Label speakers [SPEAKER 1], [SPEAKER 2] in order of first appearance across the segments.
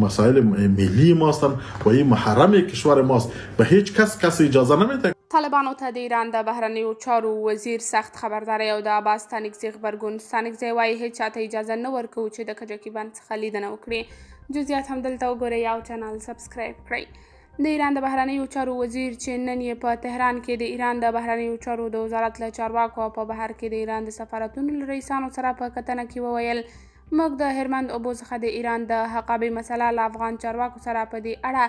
[SPEAKER 1] مسائل ملی ماستن و این محرم کشور ماست به هیچ کس کسی اجازه نمیده طالبانو ته د ایران د بهرنیو چارو وزیر سخت خبرداري او د عباس تنګزی خبرګون سنګزی وایي هیڅ چاته اجازه نه ورکوي چې د کجکیبان څخه لیدنه وکړي جزئیات هم دلته وګورئ او چینل سبسکرایب کړئ د ایران د بهرنیو چارو وزیر چې نن یې په تهران کې د ایران د بهرنیو چارو د وزارت له چارواکو په بهر کې د ایران د سفارتونو له رئیسانو سره په کتنه کې وویل موږ د هرمند اوبو څخه د ایران د حقابې مسله له افغان چارواکو سره په دې اړه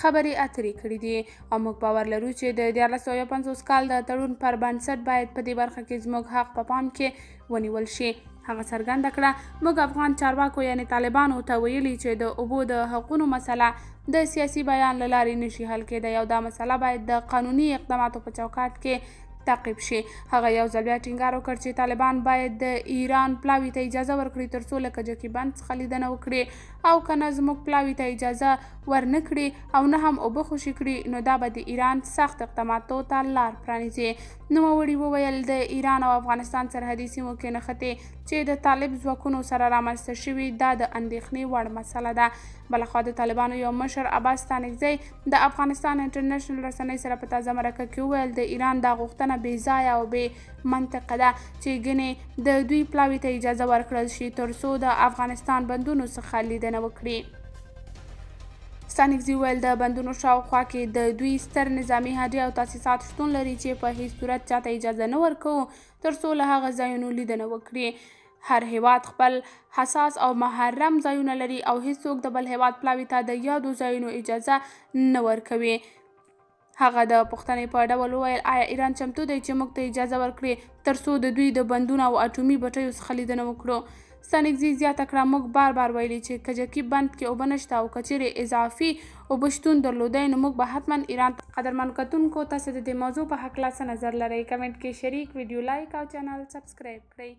[SPEAKER 1] خبرې اترې کړې دي او موږ باور لرو چې د 1950 کال د تړون پر بنسټ باید په دې برخه کې زموږ حق په پا پام کې ونیول شي هغه څرګنده کړه موږ افغان چارواکو یعنی طالبانو ته ویلي چې د اوبو د حقونو مسله د سیاسي بیان لارې نشي حل کېدای او دا مسله باید د قانوني اقداماتو په چوکاټ کې تعقیب شي هغه یو ځل بیا ټینګار وکړ چې طالبان باید د ایران پلاوي ته اجازه ورکړي ترڅو له کجکي بند څخه لیدنه وکړي او کنه زموږ پلاوي ته اجازه ورنکړي او نه هم اوبه خوشي کړي نو دا به د ایران سخت اقداماتو ته لار پرانیزي نوموړي وویل د ایران او افغانستان سرحدي سیمو کې نښتې چې د طالب ځواکونو سره رامنځته شوي دا د اندېښنې وړ مسله ده بلخوا د طالبانو یو مشر عباس ستانکزی د افغانستان انټرنیشنل رسنۍ سره په تازه مرکه کې وویل د ایران دا غوښتنه ستاینه بې ځایه او بې منطقه ده چې ګنې د دوی پلاوي ته اجازه ورکړل شي ترڅو د افغانستان بندونو څخه لیدنه وکړي ستانګزي ویل د بندونو شاوخوا کې د دوی ستر نظامی هډې او تاسیسات شتون لري چې په هیڅ صورت چاته اجازه نه ورکوو ترڅو له هغه ځایونو لیدنه وکړي هر هیواد خپل حساس او محرم ځایونه لري او هیڅوک د بل هیواد پلاوي ته د یادو ځایونو اجازه نه ورکوي هغه د پوښتنې په ډول وویل آیا ایران چمتو دی چې موږ ته اجازه ورکړي تر څو د دوی د بندونو او اټومي بټیو څخه لیدنه وکړو سانګزي زیاته کړه موږ بار بار ویلي چې کجکي بند کې اوبه نشته او کچېرې اضافي اوبه شتون درلودی نو موږ به حتما ایران قدرمن کتونکو تاسو د دې موضوع په هکله څه نظر لرئ کمنټ کې شریک ویډیو لایک او چینل سبسکرایب کړئ